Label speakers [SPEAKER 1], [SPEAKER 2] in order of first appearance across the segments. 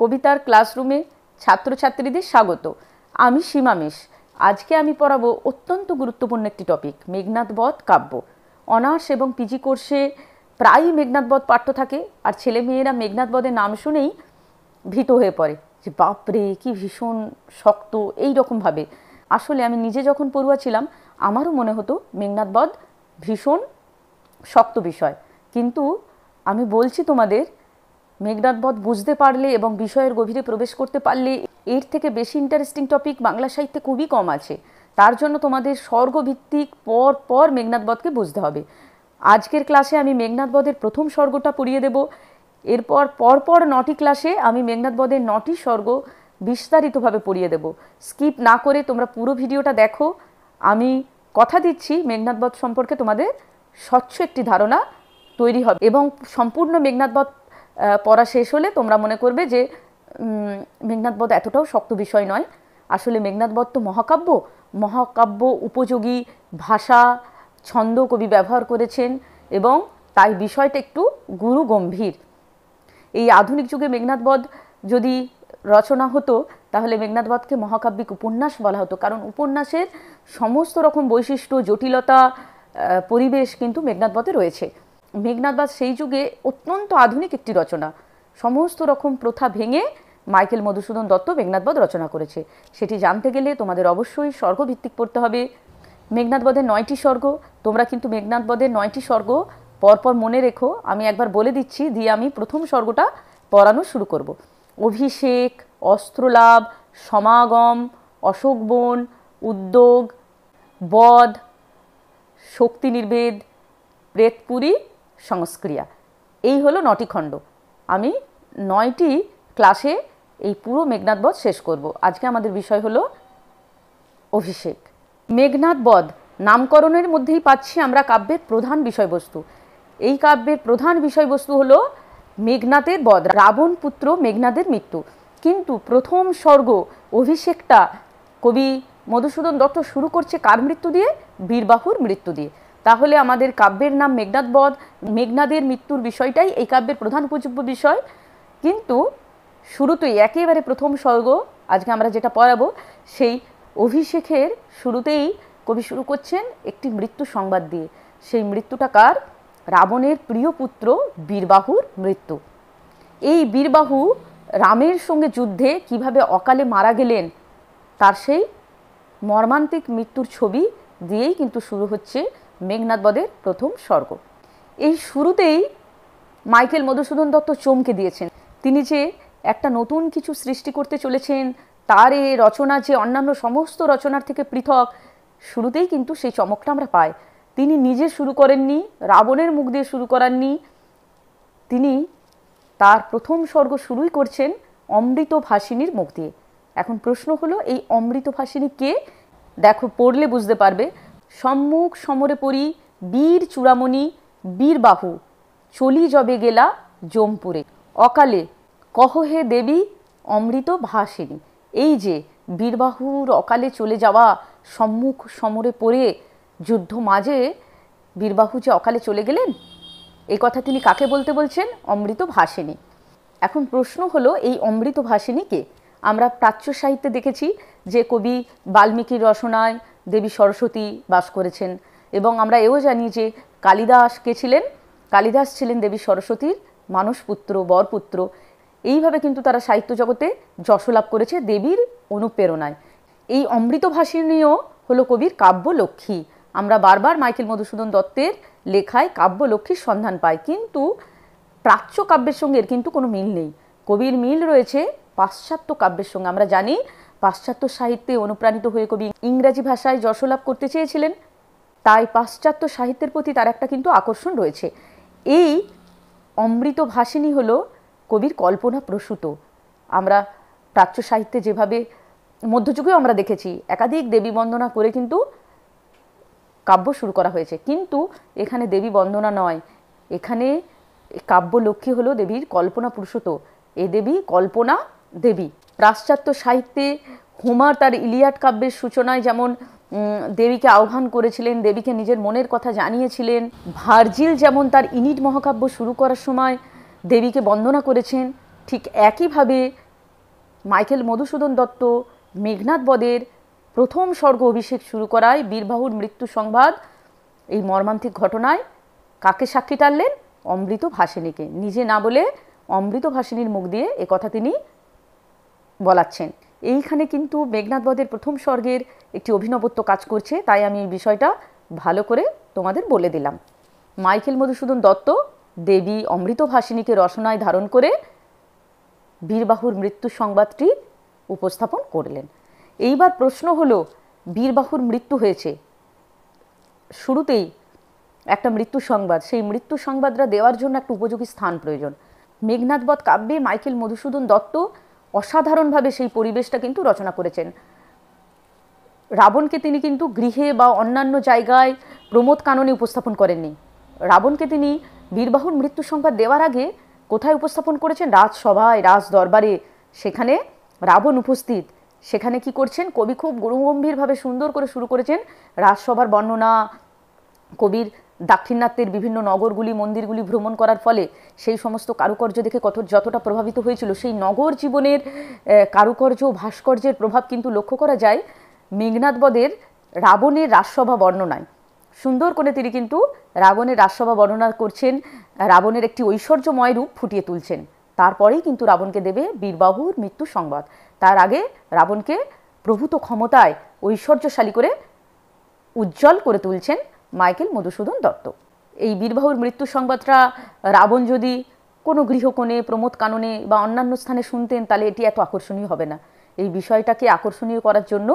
[SPEAKER 1] কবিতার ক্লাসরুমে ছাত্রছাত্রীদের স্বাগত আমি সীমা মেশ আজকে আমি পড়াবো অত্যন্ত গুরুত্বপূর্ণ একটি টপিক মেঘনাথ বধ কাব্য অনার্স এবং পিজি কোর্সে প্রায়ই মেঘনাথ বধ পাঠ্য থাকে আর ছেলে মেয়েরা মেঘনাথ বধের নাম শুনেই ভীত হয়ে পড়ে যে বাপরে কি ভীষণ শক্ত এই রকমভাবে আসলে আমি নিজে যখন পড়ুয়া ছিলাম আমারও মনে হতো মেঘনাথ বধ ভীষণ শক্ত বিষয় কিন্তু আমি বলছি তোমাদের মেঘনাদবধ বুঝতে পারলে এবং বিষয়ের গভীরে প্রবেশ করতে পারলে এর থেকে বেশি ইন্টারেস্টিং টপিক বাংলা সাহিত্যে খুবই কম আছে তার জন্য তোমাদের স্বর্গভিত্তিক পর পর মেঘনাদবধকে বুঝতে হবে আজকের ক্লাসে আমি মেঘনাদবধের প্রথম স্বর্গটা পড়িয়ে দেব এরপর পরপর নটি ক্লাসে আমি মেঘনাদবধের নটি স্বর্গ বিস্তারিতভাবে পড়িয়ে দেব স্কিপ না করে তোমরা পুরো ভিডিওটা দেখো আমি কথা দিচ্ছি বধ সম্পর্কে তোমাদের স্বচ্ছ একটি ধারণা তৈরি হবে এবং সম্পূর্ণ মেঘনাদবধ পড়া শেষ হলে তোমরা মনে করবে যে বধ এতটাও শক্ত বিষয় নয় আসলে বধ তো মহাকাব্য মহাকাব্য উপযোগী ভাষা ছন্দ কবি ব্যবহার করেছেন এবং তাই বিষয়টা একটু গুরু গম্ভীর এই আধুনিক যুগে বধ যদি রচনা হতো তাহলে বধকে মহাকাব্যিক উপন্যাস বলা হতো কারণ উপন্যাসের সমস্ত রকম বৈশিষ্ট্য জটিলতা পরিবেশ কিন্তু বধে রয়েছে বাস সেই যুগে অত্যন্ত আধুনিক একটি রচনা সমস্ত রকম প্রথা ভেঙে মাইকেল মধুসূদন দত্ত মেঘনাথবধ রচনা করেছে সেটি জানতে গেলে তোমাদের অবশ্যই স্বর্গভিত্তিক পড়তে হবে মেঘনাথবধের নয়টি স্বর্গ তোমরা কিন্তু মেঘনাথবধের নয়টি স্বর্গ পরপর মনে রেখো আমি একবার বলে দিচ্ছি দিয়ে আমি প্রথম স্বর্গটা পড়ানো শুরু করব অভিষেক অস্ত্রলাভ সমাগম অশোকবন উদ্যোগ বধ শক্তি নির্ভেদ প্রেতপুরী সংস্ক্রিয়া এই হলো নটি খণ্ড আমি নয়টি ক্লাসে এই পুরো মেঘনাথ বধ শেষ করব আজকে আমাদের বিষয় হলো অভিষেক মেঘনাথ বধ নামকরণের মধ্যেই পাচ্ছি আমরা কাব্যের প্রধান বিষয়বস্তু এই কাব্যের প্রধান বিষয়বস্তু হল মেঘনাথের বধ রাবণ পুত্র মেঘনাথের মৃত্যু কিন্তু প্রথম স্বর্গ অভিষেকটা কবি মধুসূদন দত্ত শুরু করছে কার মৃত্যু দিয়ে বীরবাহুর মৃত্যু দিয়ে তাহলে আমাদের কাব্যের নাম মেঘনাথ বধ মেঘনাদের মৃত্যুর বিষয়টাই এই কাব্যের প্রধান উপযোগ্য বিষয় কিন্তু শুরুতেই একেবারে প্রথম স্বর্গ আজকে আমরা যেটা পড়াবো সেই অভিষেকের শুরুতেই কবি শুরু করছেন একটি মৃত্যু সংবাদ দিয়ে সেই মৃত্যুটা কার রাবণের প্রিয় পুত্র বীরবাহুর মৃত্যু এই বীরবাহু রামের সঙ্গে যুদ্ধে কিভাবে অকালে মারা গেলেন তার সেই মর্মান্তিক মৃত্যুর ছবি দিয়েই কিন্তু শুরু হচ্ছে মেঘনাথ প্রথম স্বর্গ এই শুরুতেই মাইকেল মধুসূদন দত্ত চমকে দিয়েছেন তিনি যে একটা নতুন কিছু সৃষ্টি করতে চলেছেন তার এ রচনা যে অন্যান্য সমস্ত রচনার থেকে পৃথক শুরুতেই কিন্তু সেই চমকটা আমরা পাই তিনি নিজে শুরু করেননি রাবণের মুখ দিয়ে শুরু করাননি তিনি তার প্রথম স্বর্গ শুরুই করছেন অমৃত ভাসিনীর মুখ দিয়ে এখন প্রশ্ন হলো এই অমৃত ভাসিনী কে দেখো পড়লে বুঝতে পারবে সম্মুখ সমরে পড়ি বীর চূড়ামণি বীরবাহু চলি জবে গেলা জমপুরে অকালে কহহে দেবী অমৃত ভাসিনী এই যে বীরবাহুর অকালে চলে যাওয়া সম্মুখ সমরে পড়ে যুদ্ধ মাঝে বীরবাহু যে অকালে চলে গেলেন এই কথা তিনি কাকে বলতে বলছেন অমৃত ভাসিনী এখন প্রশ্ন হলো এই অমৃত ভাসিনী আমরা প্রাচ্য সাহিত্যে দেখেছি যে কবি বাল্মীকির রচনায় দেবী সরস্বতী বাস করেছেন এবং আমরা এও জানি যে কালিদাস কে ছিলেন কালিদাস ছিলেন দেবী সরস্বতীর পুত্র বরপুত্র এইভাবে কিন্তু তারা সাহিত্য জগতে যশলাভ করেছে দেবীর অনুপ্রেরণায় এই অমৃতভাষিণীও হলো কবির কাব্য লক্ষ্মী আমরা বারবার মাইকেল মধুসূদন দত্তের লেখায় কাব্য লক্ষ্মীর সন্ধান পাই কিন্তু প্রাচ্য কাব্যের সঙ্গে এর কিন্তু কোনো মিল নেই কবির মিল রয়েছে পাশ্চাত্য কাব্যের সঙ্গে আমরা জানি পাশ্চাত্য সাহিত্যে অনুপ্রাণিত হয়ে কবি ইংরাজি ভাষায় যশলাভ করতে চেয়েছিলেন তাই পাশ্চাত্য সাহিত্যের প্রতি তার একটা কিন্তু আকর্ষণ রয়েছে এই অমৃত ভাসিনী হল কবির কল্পনা প্রসূত আমরা প্রাচ্য সাহিত্যে যেভাবে মধ্যযুগেও আমরা দেখেছি একাধিক দেবী বন্দনা করে কিন্তু কাব্য শুরু করা হয়েছে কিন্তু এখানে দেবী বন্দনা নয় এখানে কাব্য লক্ষ্মী হলো দেবীর কল্পনা প্রসূত এ দেবী কল্পনা দেবী পাশ্চাত্য সাহিত্যে হোমার তার ইলিয়াট কাব্যের সূচনায় যেমন দেবীকে আহ্বান করেছিলেন দেবীকে নিজের মনের কথা জানিয়েছিলেন ভার্জিল যেমন তার ইনিট মহাকাব্য শুরু করার সময় দেবীকে বন্দনা করেছেন ঠিক একইভাবে মাইকেল মধুসূদন দত্ত মেঘনাথ বদের প্রথম স্বর্গ অভিষেক শুরু করায় বীরবাহুর মৃত্যু সংবাদ এই মর্মান্তিক ঘটনায় কাকে সাক্ষী টানলেন অমৃত ভাসিনীকে নিজে না বলে অমৃত ভাসিনীর মুখ দিয়ে কথা তিনি বলাচ্ছেন এইখানে কিন্তু মেঘনাথ বধের প্রথম স্বর্গের একটি অভিনবত্ব কাজ করছে তাই আমি এই বিষয়টা ভালো করে তোমাদের বলে দিলাম মাইকেল মধুসূদন দত্ত দেবী অমৃতভাষিনীকে রসনায় ধারণ করে বীরবাহুর মৃত্যু সংবাদটি উপস্থাপন করলেন এইবার প্রশ্ন হলো বীরবাহুর মৃত্যু হয়েছে শুরুতেই একটা মৃত্যু সংবাদ সেই মৃত্যু সংবাদটা দেওয়ার জন্য একটা উপযোগী স্থান প্রয়োজন মেঘনাথবধ কাব্যে মাইকেল মধুসূদন দত্ত অসাধারণভাবে সেই পরিবেশটা কিন্তু রচনা করেছেন রাবণকে তিনি কিন্তু গৃহে বা অন্যান্য জায়গায় প্রমোদ কাননে উপস্থাপন করেননি রাবণকে তিনি বীরবাহুর মৃত্যু সংবাদ দেওয়ার আগে কোথায় উপস্থাপন করেছেন রাজসভায় রাজ দরবারে সেখানে রাবণ উপস্থিত সেখানে কি করছেন কবি খুব গুরুগম্ভীরভাবে সুন্দর করে শুরু করেছেন রাজসভার বর্ণনা কবির দাক্ষিণাত্যের বিভিন্ন নগরগুলি মন্দিরগুলি ভ্রমণ করার ফলে সেই সমস্ত কারুকার্য দেখে কত যতটা প্রভাবিত হয়েছিল সেই নগর জীবনের কারুকার্য ভাস্কর্যের প্রভাব কিন্তু লক্ষ্য করা যায় মেঘনাথ বদের রাবণের রাজসভা বর্ণনায় সুন্দর করে তিনি কিন্তু রাবণের রাজসভা বর্ণনা করছেন রাবণের একটি ঐশ্বর্যময় রূপ ফুটিয়ে তুলছেন তারপরেই কিন্তু রাবণকে দেবে বীরবাহুর মৃত্যু সংবাদ তার আগে রাবণকে প্রভূত ক্ষমতায় ঐশ্বর্যশালী করে উজ্জ্বল করে তুলছেন মাইকেল মধুসূদন দত্ত এই বীরবাহুর মৃত্যু সংবাদটা রাবণ যদি কোনো গৃহকোণে প্রমোদ কাননে বা অন্যান্য স্থানে শুনতেন তাহলে এটি এত আকর্ষণীয় হবে না এই বিষয়টাকে আকর্ষণীয় করার জন্য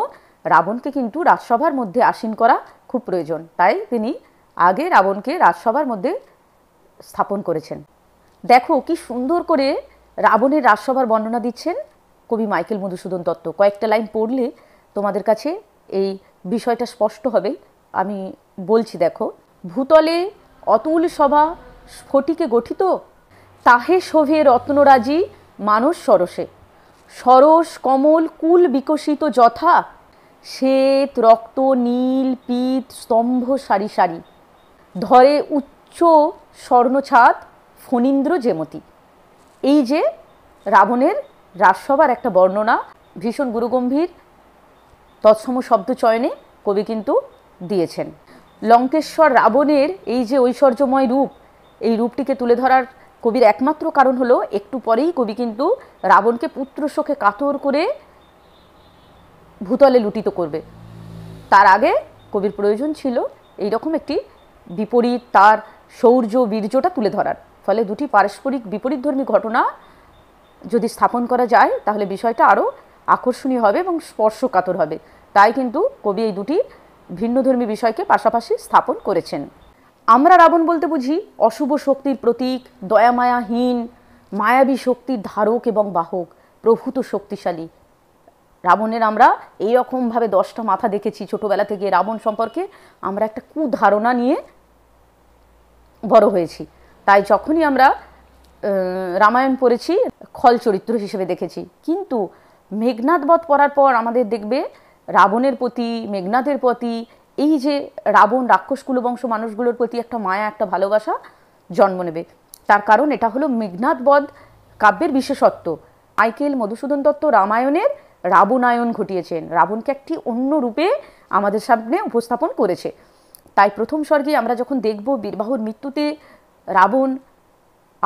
[SPEAKER 1] রাবণকে কিন্তু রাজসভার মধ্যে আসীন করা খুব প্রয়োজন তাই তিনি আগে রাবণকে রাজসভার মধ্যে স্থাপন করেছেন দেখো কি সুন্দর করে রাবণের রাজসভার বর্ণনা দিচ্ছেন কবি মাইকেল মধুসূদন দত্ত কয়েকটা লাইন পড়লে তোমাদের কাছে এই বিষয়টা স্পষ্ট হবে আমি বলছি দেখো ভূতলে অতুল সভা স্ফটিকে গঠিত তাহে শোভে রত্নরাজি মানস সরসে সরস কমল কুল বিকশিত যথা শ্বেত রক্ত নীল পিত স্তম্ভ সারি সারি ধরে উচ্চ স্বর্ণছাদ ফণীন্দ্র জেমতি এই যে রাবণের রাজসভার একটা বর্ণনা ভীষণ গুরুগম্ভীর তৎসম শব্দ চয়নে কবি কিন্তু দিয়েছেন লঙ্কেশ্বর রাবণের এই যে ঐশ্বর্যময় রূপ এই রূপটিকে তুলে ধরার কবির একমাত্র কারণ হলো একটু পরেই কবি কিন্তু রাবণকে পুত্র শোকে কাতর করে ভূতলে লুটিত করবে তার আগে কবির প্রয়োজন ছিল এই রকম একটি বিপরীত তার শৌর্য বীর্যটা তুলে ধরার ফলে দুটি পারস্পরিক বিপরীতধর্মী ঘটনা যদি স্থাপন করা যায় তাহলে বিষয়টা আরও আকর্ষণীয় হবে এবং স্পর্শকাতর হবে তাই কিন্তু কবি এই দুটি ভিন্নধর্মী বিষয়কে পাশাপাশি স্থাপন করেছেন আমরা রাবণ বলতে বুঝি অশুভ শক্তির প্রতীক দয়ামায়াহীন মায়াবী শক্তির ধারক এবং বাহক প্রভূত শক্তিশালী রাবণের আমরা এই রকমভাবে দশটা মাথা দেখেছি ছোটোবেলা থেকে রাবণ সম্পর্কে আমরা একটা কুধারণা নিয়ে বড় হয়েছি তাই যখনই আমরা রামায়ণ পড়েছি খল চরিত্র হিসেবে দেখেছি কিন্তু বধ পড়ার পর আমাদের দেখবে রাবণের প্রতি মেঘনাথের প্রতি এই যে রাবণ রাক্ষস কুলবংশ মানুষগুলোর প্রতি একটা মায়া একটা ভালোবাসা জন্ম নেবে তার কারণ এটা হলো মেঘনাথ বধ কাব্যের বিশেষত্ব আইকেল মধুসূদন দত্ত রামায়ণের রাবণায়ন ঘটিয়েছেন রাবণকে একটি অন্য রূপে আমাদের সামনে উপস্থাপন করেছে তাই প্রথম স্বর্গে আমরা যখন দেখব বীরবাহুর মৃত্যুতে রাবণ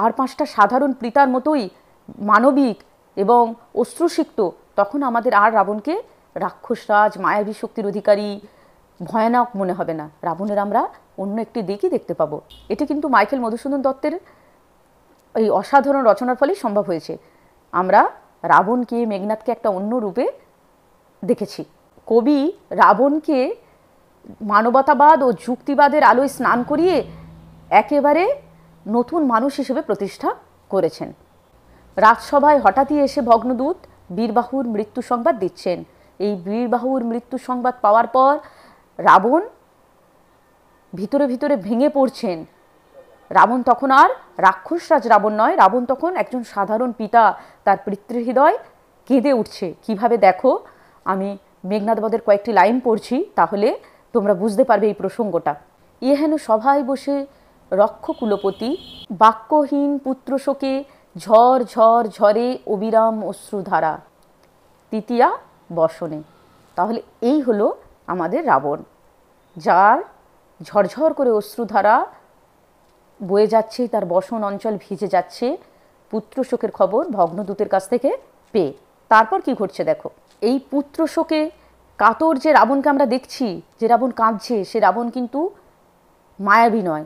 [SPEAKER 1] আর পাঁচটা সাধারণ প্রিতার মতোই মানবিক এবং অশ্রুসিক্ত তখন আমাদের আর রাবণকে রাক্ষসরাজ মায়াবী শক্তির অধিকারী ভয়ানক মনে হবে না রাবণের আমরা অন্য একটি দিকই দেখতে পাবো এটি কিন্তু মাইকেল মধুসূদন দত্তের এই অসাধারণ রচনার ফলেই সম্ভব হয়েছে আমরা রাবণকে মেঘনাথকে একটা অন্য রূপে দেখেছি কবি রাবণকে মানবতাবাদ ও যুক্তিবাদের আলোয় স্নান করিয়ে একেবারে নতুন মানুষ হিসেবে প্রতিষ্ঠা করেছেন রাজসভায় হঠাৎই এসে ভগ্নদূত বীরবাহুর মৃত্যু সংবাদ দিচ্ছেন এই বীরবাহুর মৃত্যু সংবাদ পাওয়ার পর রাবণ ভিতরে ভিতরে ভেঙে পড়ছেন রাবণ তখন আর রাক্ষসরাজ রাবণ নয় রাবণ তখন একজন সাধারণ পিতা তার পিতৃহৃদয় কেঁদে উঠছে কিভাবে দেখো আমি মেঘনাথবদের কয়েকটি লাইন পড়ছি তাহলে তোমরা বুঝতে পারবে এই প্রসঙ্গটা ইহেন সভায় বসে রক্ষ কুলপতি বাক্যহীন পুত্র শোকে ঝড় ঝড় ঝরে অবিরাম অশ্রুধারা তৃতীয়া বসনে তাহলে এই হলো আমাদের রাবণ যার ঝরঝর করে অশ্রুধারা বয়ে যাচ্ছে তার বসন অঞ্চল ভিজে যাচ্ছে পুত্র শোকের খবর ভগ্নদূতের কাছ থেকে পেয়ে তারপর কি ঘটছে দেখো এই পুত্র শোকে কাতর যে রাবণকে আমরা দেখছি যে রাবণ কাঁদছে সে রাবণ কিন্তু মায়াবী নয়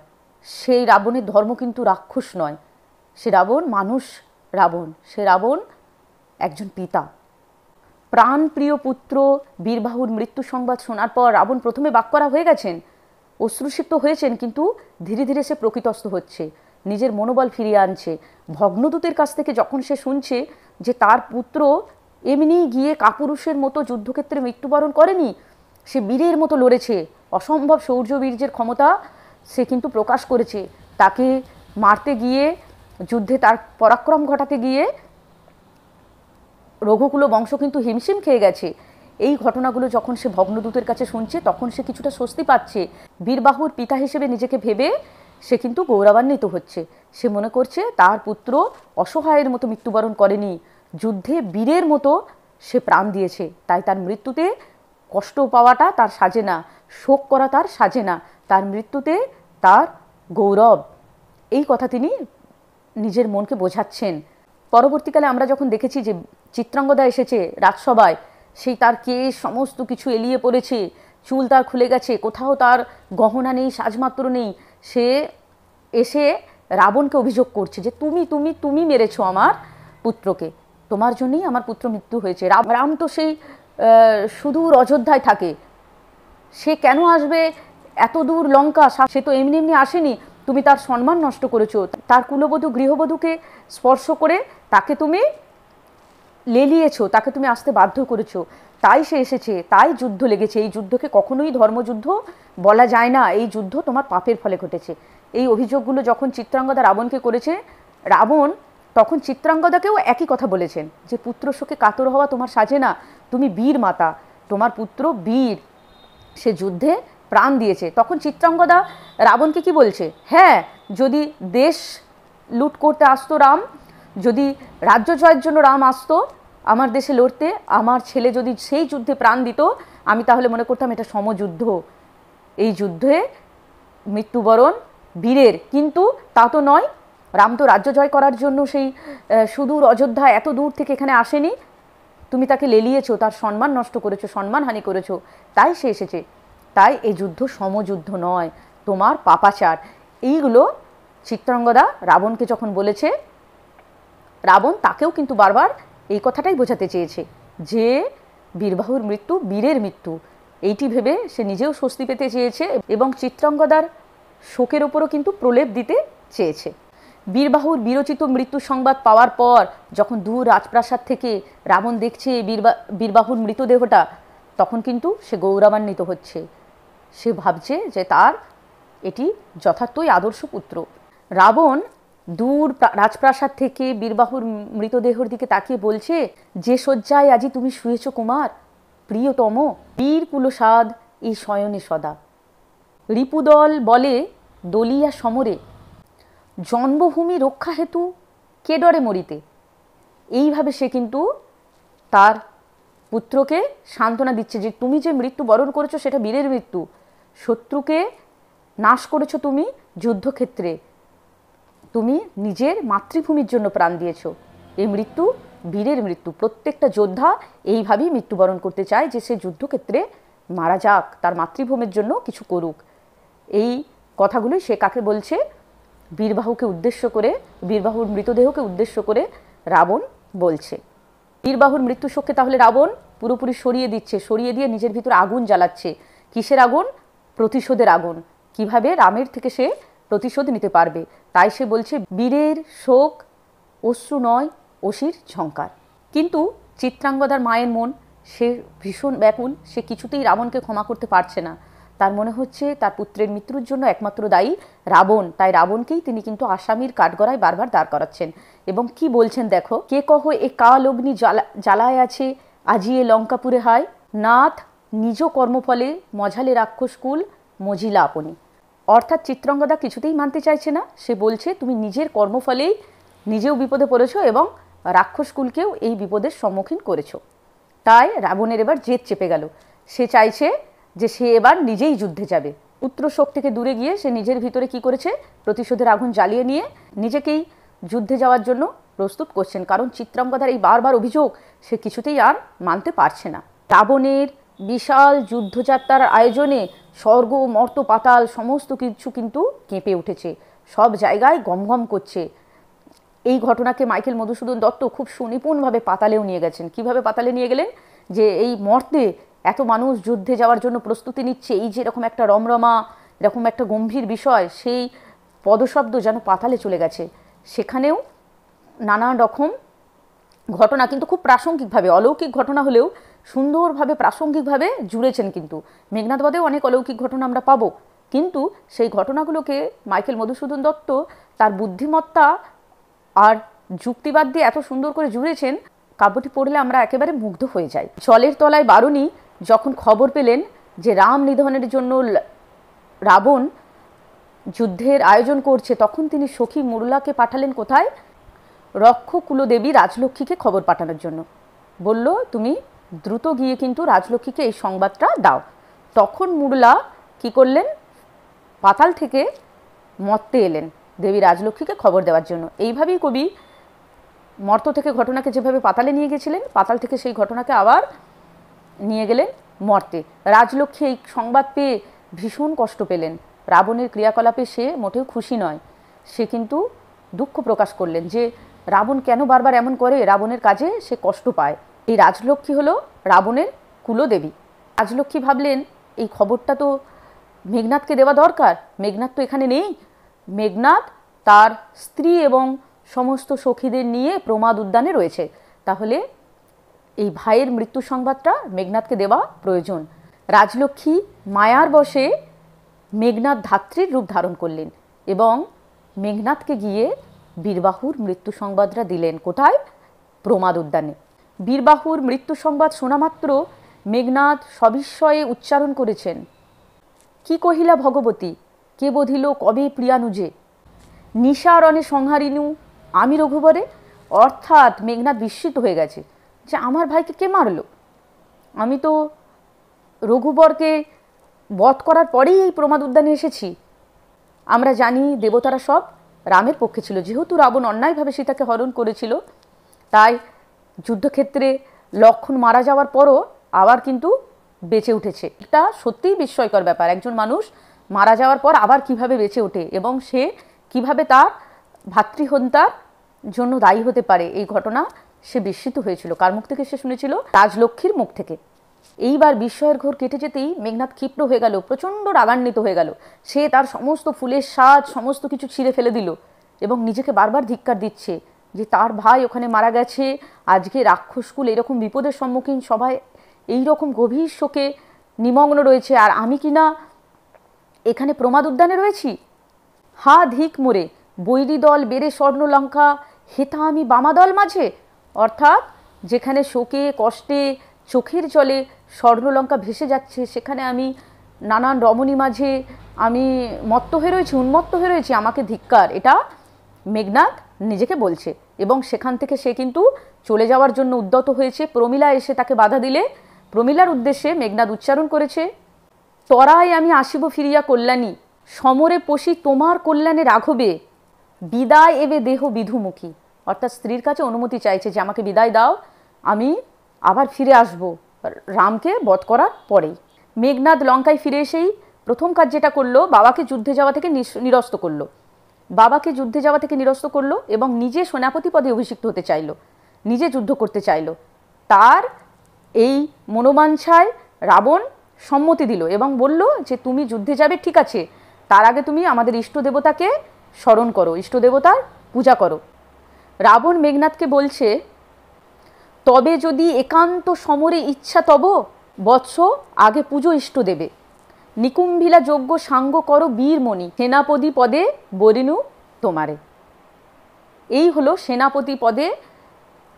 [SPEAKER 1] সেই রাবণের ধর্ম কিন্তু রাক্ষস নয় সে রাবণ মানুষ রাবণ সে রাবণ একজন পিতা প্রাণপ্রিয় পুত্র বীরবাহুর মৃত্যু সংবাদ শোনার পর রাবণ প্রথমে বাক করা হয়ে গেছেন অশ্রুসিক্ত হয়েছেন কিন্তু ধীরে ধীরে সে প্রকৃতস্থ হচ্ছে নিজের মনোবল ফিরিয়ে আনছে ভগ্নদূতের কাছ থেকে যখন সে শুনছে যে তার পুত্র এমনি গিয়ে কাপুরুষের মতো যুদ্ধক্ষেত্রে মৃত্যুবরণ করেনি সে বীরের মতো লড়েছে অসম্ভব শৌর্যবীর্যের ক্ষমতা সে কিন্তু প্রকাশ করেছে তাকে মারতে গিয়ে যুদ্ধে তার পরাক্রম ঘটাতে গিয়ে রঘুকুল বংশ কিন্তু হিমশিম খেয়ে গেছে এই ঘটনাগুলো যখন সে ভগ্নদূতের কাছে শুনছে তখন সে কিছুটা স্বস্তি পাচ্ছে বীরবাহুর পিতা হিসেবে নিজেকে ভেবে সে কিন্তু গৌরবান্বিত হচ্ছে সে মনে করছে তার পুত্র অসহায়ের মতো মৃত্যুবরণ করেনি যুদ্ধে বীরের মতো সে প্রাণ দিয়েছে তাই তার মৃত্যুতে কষ্ট পাওয়াটা তার সাজে না শোক করা তার সাজে না তার মৃত্যুতে তার গৌরব এই কথা তিনি নিজের মনকে বোঝাচ্ছেন পরবর্তীকালে আমরা যখন দেখেছি যে চিত্রাঙ্গদা এসেছে রাজসভায় সেই তার কে সমস্ত কিছু এলিয়ে পড়েছে চুল তার খুলে গেছে কোথাও তার গহনা নেই সাজমাত্র নেই সে এসে রাবণকে অভিযোগ করছে যে তুমি তুমি তুমি মেরেছো আমার পুত্রকে তোমার জন্যই আমার পুত্র মৃত্যু হয়েছে রাম তো সেই সুদূর অযোধ্যায় থাকে সে কেন আসবে এত দূর লঙ্কা সে তো এমনি এমনি আসেনি তুমি তার সম্মান নষ্ট করেছো তার কুলবধূ গৃহবধূকে স্পর্শ করে তাকে তুমি লেলিয়েছো তাকে তুমি আসতে বাধ্য করেছো তাই সে এসেছে তাই যুদ্ধ লেগেছে এই যুদ্ধকে কখনোই ধর্মযুদ্ধ বলা যায় না এই যুদ্ধ তোমার পাপের ফলে ঘটেছে এই অভিযোগগুলো যখন চিত্রাঙ্গদা রাবণকে করেছে রাবণ তখন চিত্রাঙ্গদাকেও একই কথা বলেছেন যে পুত্র শোকে কাতর হওয়া তোমার সাজে না তুমি বীর মাতা তোমার পুত্র বীর সে যুদ্ধে প্রাণ দিয়েছে তখন চিত্রাঙ্গদা রাবণকে কি বলছে হ্যাঁ যদি দেশ লুট করতে আসতো রাম যদি রাজ্য জয়ের জন্য রাম আসতো আমার দেশে লড়তে আমার ছেলে যদি সেই যুদ্ধে প্রাণ দিত আমি তাহলে মনে করতাম এটা সমযুদ্ধ এই যুদ্ধে মৃত্যুবরণ বীরের কিন্তু তা তো নয় রাম তো রাজ্য জয় করার জন্য সেই সুদূর অযোধ্যা এত দূর থেকে এখানে আসেনি তুমি তাকে লেলিয়েছো তার সম্মান নষ্ট করেছো সম্মানহানি করেছো তাই সে এসেছে তাই এই যুদ্ধ সমযুদ্ধ নয় তোমার পাপাচার এইগুলো চিত্রাঙ্গদা রাবণকে যখন বলেছে রাবণ তাকেও কিন্তু বারবার এই কথাটাই বোঝাতে চেয়েছে যে বীরবাহুর মৃত্যু বীরের মৃত্যু এইটি ভেবে সে নিজেও স্বস্তি পেতে চেয়েছে এবং চিত্রাঙ্গদার শোকের ওপরও কিন্তু প্রলেপ দিতে চেয়েছে বীরবাহুর বিরচিত মৃত্যু সংবাদ পাওয়ার পর যখন দূর রাজপ্রাসাদ থেকে রাবণ দেখছে বীরবা বীরবাহুর মৃতদেহটা তখন কিন্তু সে গৌরবান্বিত হচ্ছে সে ভাবছে যে তার এটি যথার্থই আদর্শ পুত্র রাবণ দূর রাজপ্রাসাদ থেকে বীরবাহুর মৃতদেহর দিকে তাকিয়ে বলছে যে শয্যায় আজি তুমি শুয়েছ কুমার প্রিয়তম বীর কুলসাদ এই শয়নে সদা রিপুদল বলে দলিয়া সমরে জন্মভূমি রক্ষা হেতু কে ডরে মরিতে এইভাবে সে কিন্তু তার পুত্রকে সান্ত্বনা দিচ্ছে যে তুমি যে মৃত্যু বরণ করেছো সেটা বীরের মৃত্যু শত্রুকে নাশ করেছো তুমি যুদ্ধক্ষেত্রে তুমি নিজের মাতৃভূমির জন্য প্রাণ দিয়েছ এই মৃত্যু বীরের মৃত্যু প্রত্যেকটা যোদ্ধা এইভাবেই মৃত্যুবরণ করতে চায় যে সে যুদ্ধক্ষেত্রে মারা যাক তার মাতৃভূমির জন্য কিছু করুক এই কথাগুলোই সে কাকে বলছে বীরবাহুকে উদ্দেশ্য করে বীরবাহুর মৃতদেহকে উদ্দেশ্য করে রাবণ বলছে বীরবাহুর মৃত্যু শোককে তাহলে রাবণ পুরোপুরি সরিয়ে দিচ্ছে সরিয়ে দিয়ে নিজের ভিতর আগুন জ্বালাচ্ছে কিসের আগুন প্রতিশোধের আগুন কিভাবে রামের থেকে সে প্রতিশোধ নিতে পারবে তাই সে বলছে বীরের শোক অশ্রু নয় অসির ঝঙ্কার কিন্তু চিত্রাঙ্গদার মায়ের মন সে ভীষণ ব্যাকুল সে কিছুতেই রাবণকে ক্ষমা করতে পারছে না তার মনে হচ্ছে তার পুত্রের মৃত্যুর জন্য একমাত্র দায়ী রাবণ তাই রাবণকেই তিনি কিন্তু আসামির কাঠগড়ায় বারবার দাঁড় করাচ্ছেন এবং কি বলছেন দেখো কে কহ এ কাল অগ্নি জ্বালা জ্বালায় আছে আজিয়ে লঙ্কাপুরে হায় নাথ নিজ কর্মফলে মঝালে রাক্ষসকুল মজিলা আপনি অর্থাৎ চিত্রঙ্গদা কিছুতেই মানতে চাইছে না সে বলছে তুমি নিজের কর্মফলেই নিজেও বিপদে পড়েছ এবং রাক্ষসকুলকেও এই বিপদের সম্মুখীন করেছ তাই রাবণের এবার জেদ চেপে গেল সে চাইছে যে সে এবার নিজেই যুদ্ধে যাবে উত্তর শোক থেকে দূরে গিয়ে সে নিজের ভিতরে কি করেছে প্রতিশোধের আগুন জ্বালিয়ে নিয়ে নিজেকেই যুদ্ধে যাওয়ার জন্য প্রস্তুত করছেন কারণ চিত্রাঙ্গদার এই বারবার অভিযোগ সে কিছুতেই আর মানতে পারছে না রাবণের বিশাল যুদ্ধযাত্রার আয়োজনে স্বর্গ মর্ত পাতাল সমস্ত কিছু কিন্তু কেঁপে উঠেছে সব জায়গায় গমগম করছে এই ঘটনাকে মাইকেল মধুসূদন দত্ত খুব সুনিপুণভাবে পাতালেও নিয়ে গেছেন কিভাবে পাতালে নিয়ে গেলেন যে এই মর্তে এত মানুষ যুদ্ধে যাওয়ার জন্য প্রস্তুতি নিচ্ছে এই যে এরকম একটা রমরমা এরকম একটা গম্ভীর বিষয় সেই পদশব্দ যেন পাতালে চলে গেছে সেখানেও নানা রকম ঘটনা কিন্তু খুব প্রাসঙ্গিকভাবে অলৌকিক ঘটনা হলেও সুন্দরভাবে প্রাসঙ্গিকভাবে জুড়েছেন কিন্তু মেঘনাথবাদেও অনেক অলৌকিক ঘটনা আমরা পাবো কিন্তু সেই ঘটনাগুলোকে মাইকেল মধুসূদন দত্ত তার বুদ্ধিমত্তা আর যুক্তিবাদ দিয়ে এত সুন্দর করে জুড়েছেন কাব্যটি পড়লে আমরা একেবারে মুগ্ধ হয়ে যাই জলের তলায় বারুণী যখন খবর পেলেন যে রাম নিধনের জন্য রাবণ যুদ্ধের আয়োজন করছে তখন তিনি সখী মুরুলাকে পাঠালেন কোথায় রক্ষ কুলদেবী রাজলক্ষ্মীকে খবর পাঠানোর জন্য বলল তুমি দ্রুত গিয়ে কিন্তু রাজলক্ষ্মীকে এই সংবাদটা দাও তখন মুরলা কি করলেন পাতাল থেকে মর্তে এলেন দেবী রাজলক্ষ্মীকে খবর দেওয়ার জন্য এইভাবেই কবি মর্ত থেকে ঘটনাকে যেভাবে পাতালে নিয়ে গেছিলেন পাতাল থেকে সেই ঘটনাকে আবার নিয়ে গেলেন মর্তে রাজলক্ষ্মী এই সংবাদ পেয়ে ভীষণ কষ্ট পেলেন রাবণের ক্রিয়াকলাপে সে মোটেও খুশি নয় সে কিন্তু দুঃখ প্রকাশ করলেন যে রাবণ কেন বারবার এমন করে রাবণের কাজে সে কষ্ট পায় এই রাজলক্ষ্মী হলো রাবণের কুলদেবী রাজলক্ষ্মী ভাবলেন এই খবরটা তো মেঘনাথকে দেওয়া দরকার মেঘনাথ তো এখানে নেই মেঘনাথ তার স্ত্রী এবং সমস্ত সখীদের নিয়ে প্রমাদ উদ্যানে রয়েছে তাহলে এই ভাইয়ের মৃত্যু সংবাদটা মেঘনাথকে দেওয়া প্রয়োজন রাজলক্ষ্মী মায়ার বসে মেঘনাথ ধাত্রীর রূপ ধারণ করলেন এবং মেঘনাথকে গিয়ে বীরবাহুর মৃত্যু সংবাদটা দিলেন কোথায় প্রমাদ উদ্যানে বীরবাহুর মৃত্যু সংবাদ শোনামাত্র মেঘনাথ সবিস্ময়ে উচ্চারণ করেছেন কি কহিলা ভগবতী কে বধিল কবে প্রিয়ানুজে নিশারণে সংহারিনু আমি রঘুবরে অর্থাৎ মেঘনাথ বিস্মিত হয়ে গেছে যে আমার ভাইকে কে মারল আমি তো রঘুবরকে বধ করার পরেই এই প্রমাদ উদ্যানে এসেছি আমরা জানি দেবতারা সব রামের পক্ষে ছিল যেহেতু রাবণ অন্যায়ভাবে সীতাকে হরণ করেছিল তাই যুদ্ধক্ষেত্রে লক্ষণ মারা যাওয়ার পরও আবার কিন্তু বেঁচে উঠেছে এটা সত্যিই বিস্ময়কর ব্যাপার একজন মানুষ মারা যাওয়ার পর আবার কিভাবে বেঁচে ওঠে এবং সে কিভাবে তার ভাতৃহন্তার জন্য দায়ী হতে পারে এই ঘটনা সে বিস্মিত হয়েছিল কার মুখ থেকে সে শুনেছিল রাজলক্ষ্মীর মুখ থেকে এইবার বিস্ময়ের ঘোর কেটে যেতেই মেঘনাথ ক্ষিপ্ত হয়ে গেল প্রচণ্ড রাগান্বিত হয়ে গেল সে তার সমস্ত ফুলের সাজ সমস্ত কিছু ছিঁড়ে ফেলে দিল এবং নিজেকে বারবার ধিক্কার দিচ্ছে যে তার ভাই ওখানে মারা গেছে আজকে রাক্ষসকুল এরকম বিপদের সম্মুখীন সবাই এই রকম গভীর শোকে নিমগ্ন রয়েছে আর আমি কি না এখানে প্রমাদ উদ্যানে রয়েছি হা ধিক মোরে বৈরি দল বেড়ে স্বর্ণলঙ্কা হেতা আমি বামা দল মাঝে অর্থাৎ যেখানে শোকে কষ্টে চোখের জলে স্বর্ণলঙ্কা ভেসে যাচ্ছে সেখানে আমি নানান রমণী মাঝে আমি মত্ত হয়ে রয়েছি উন্মত্ত হয়ে রয়েছি আমাকে ধিক্কার এটা মেঘনাথ নিজেকে বলছে এবং সেখান থেকে সে কিন্তু চলে যাওয়ার জন্য উদ্যত হয়েছে প্রমিলা এসে তাকে বাধা দিলে প্রমিলার উদ্দেশ্যে মেঘনাথ উচ্চারণ করেছে তরায় আমি আসিব ফিরিয়া কল্যাণী সমরে পশি তোমার কল্যাণে রাঘবে বিদায় এবে দেহ বিধুমুখী অর্থাৎ স্ত্রীর কাছে অনুমতি চাইছে যে আমাকে বিদায় দাও আমি আবার ফিরে আসব রামকে বধ করার পরেই মেঘনাথ লঙ্কায় ফিরে এসেই প্রথম কাজ যেটা করলো বাবাকে যুদ্ধে যাওয়া থেকে নিরস্ত করলো বাবাকে যুদ্ধে যাওয়া থেকে নিরস্ত করলো এবং নিজে সেনাপতি পদে অভিষিক্ত হতে চাইল নিজে যুদ্ধ করতে চাইল তার এই মনোবাঞ্ছায় রাবণ সম্মতি দিল এবং বলল যে তুমি যুদ্ধে যাবে ঠিক আছে তার আগে তুমি আমাদের ইষ্ট দেবতাকে স্মরণ করো ইষ্ট দেবতার পূজা করো রাবণ মেঘনাথকে বলছে তবে যদি একান্ত সমরে ইচ্ছা তব বৎস আগে পুজো ইষ্ট দেবে নিকুম্ভিলা যোগ্য সাঙ্গ কর বীরমণি সেনাপতি পদে বরিনু তোমারে এই হলো সেনাপতি পদে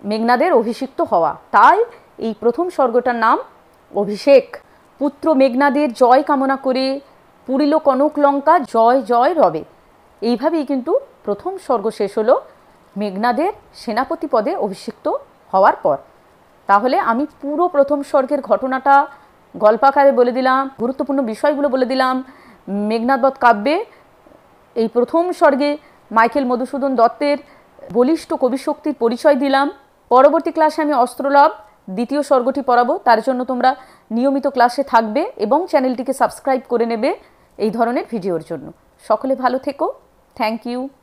[SPEAKER 1] মেঘনাদের অভিষিক্ত হওয়া তাই এই প্রথম স্বর্গটার নাম অভিষেক পুত্র মেঘনাদের জয় কামনা করে পুরিল কনক লঙ্কা জয় জয় রবে এইভাবেই কিন্তু প্রথম স্বর্গ শেষ হলো মেঘনাদের সেনাপতি পদে অভিষিক্ত হওয়ার পর তাহলে আমি পুরো প্রথম স্বর্গের ঘটনাটা গল্পাকারে বলে দিলাম গুরুত্বপূর্ণ বিষয়গুলো বলে দিলাম মেঘনাথবধ কাব্যে এই প্রথম স্বর্গে মাইকেল মধুসূদন দত্তের বলিষ্ঠ কবিশক্তির পরিচয় দিলাম পরবর্তী ক্লাসে আমি অস্ত্রলাভ দ্বিতীয় স্বর্গটি পড়াবো তার জন্য তোমরা নিয়মিত ক্লাসে থাকবে এবং চ্যানেলটিকে সাবস্ক্রাইব করে নেবে এই ধরনের ভিডিওর জন্য সকলে ভালো থেকো থ্যাংক ইউ